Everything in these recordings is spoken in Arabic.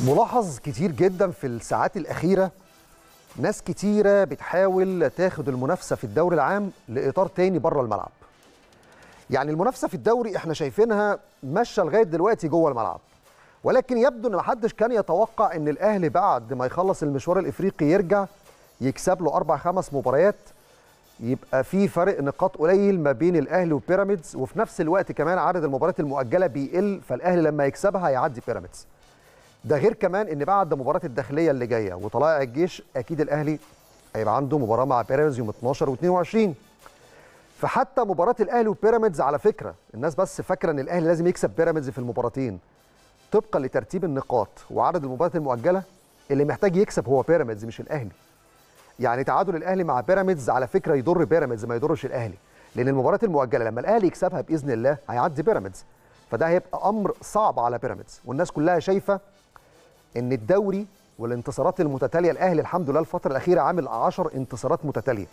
ملاحظ كتير جدا في الساعات الأخيرة ناس كتيرة بتحاول تاخد المنافسة في الدوري العام لإطار تاني بره الملعب يعني المنافسة في الدوري احنا شايفينها ماشية لغاية دلوقتي جوه الملعب ولكن يبدو ان محدش كان يتوقع ان الاهلي بعد ما يخلص المشوار الافريقي يرجع يكسب له اربع خمس مباريات يبقى في فرق نقاط قليل ما بين الاهلي وبيراميدز وفي نفس الوقت كمان عدد المباريات المؤجله بيقل فالاهلي لما يكسبها يعدي بيراميدز ده غير كمان ان بعد مباراه الداخليه اللي جايه وطلائع الجيش اكيد الاهلي هيبقى عنده مباراه مع بيراميدز يوم 12 و22 فحتى مباراه الاهلي وبيراميدز على فكره الناس بس فاكره ان الاهلي لازم يكسب بيراميدز في المباراتين طبقا لترتيب النقاط وعدد المباريات المؤجله اللي محتاج يكسب هو بيراميدز مش الاهلي يعني تعادل الاهلي مع بيراميدز على فكره يضر بيراميدز ما يضرش الاهلي لان المباراة المؤجله لما الاهلي يكسبها باذن الله هيعدي بيراميدز فده هيبقى امر صعب على بيراميدز والناس كلها شايفه ان الدوري والانتصارات المتتاليه الاهلي الحمد لله الفتره الاخيره عامل 10 انتصارات متتاليه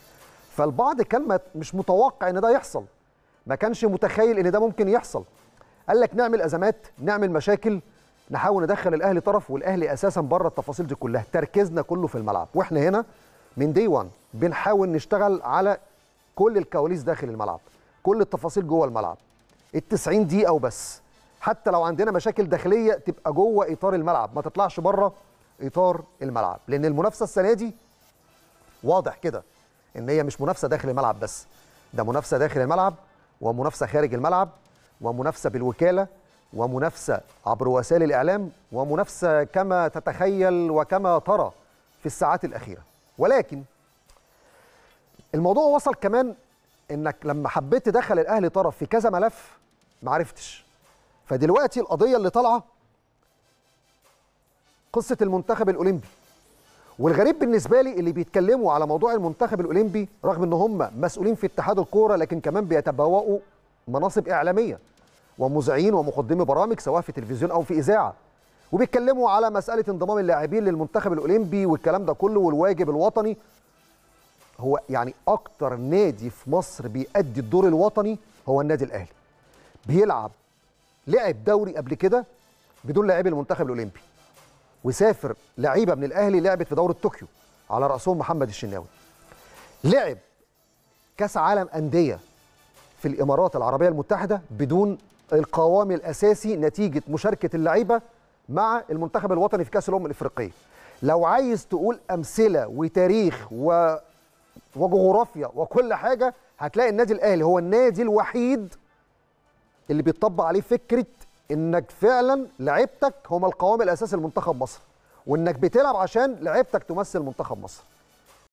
فالبعض كان مش متوقع ان ده يحصل ما كانش متخيل ان ده ممكن يحصل قال لك نعمل ازمات نعمل مشاكل نحاول ندخل الاهلي طرف والاهلي اساسا بره التفاصيل دي كلها تركيزنا كله في الملعب واحنا هنا من دي 1 بنحاول نشتغل على كل الكواليس داخل الملعب كل التفاصيل جوه الملعب ال 90 دقيقه وبس حتى لو عندنا مشاكل داخليه تبقى جوه اطار الملعب ما تطلعش بره اطار الملعب لان المنافسه السنه دي واضح كده ان هي مش منافسه داخل الملعب بس ده منافسه داخل الملعب ومنافسه خارج الملعب ومنافسه بالوكاله ومنافسه عبر وسائل الاعلام ومنافسه كما تتخيل وكما ترى في الساعات الاخيره ولكن الموضوع وصل كمان انك لما حبيت تدخل الاهلي طرف في كذا ملف معرفتش فدلوقتي القضيه اللي طالعه قصه المنتخب الاولمبي والغريب بالنسبه لي اللي بيتكلموا على موضوع المنتخب الاولمبي رغم ان هم مسؤولين في اتحاد الكوره لكن كمان بيتبوأوا مناصب اعلاميه ومذيعين ومقدمي برامج سواء في تلفزيون او في اذاعه وبيتكلموا على مساله انضمام اللاعبين للمنتخب الاولمبي والكلام ده كله والواجب الوطني هو يعني اكتر نادي في مصر بيأدي الدور الوطني هو النادي الاهلي بيلعب لعب دوري قبل كده بدون لاعبي المنتخب الاولمبي وسافر لعيبه من الاهلي لعبت في دوره طوكيو على راسهم محمد الشناوي لعب كاس عالم انديه في الامارات العربيه المتحده بدون القوام الاساسي نتيجه مشاركه اللعيبه مع المنتخب الوطني في كاس الامم الافريقيه لو عايز تقول امثله وتاريخ و... وجغرافيا وكل حاجه هتلاقي النادي الاهلي هو النادي الوحيد اللي بيطبق عليه فكره انك فعلا لعيبتك هما القوام الاساسي لمنتخب مصر وانك بتلعب عشان لعيبتك تمثل منتخب مصر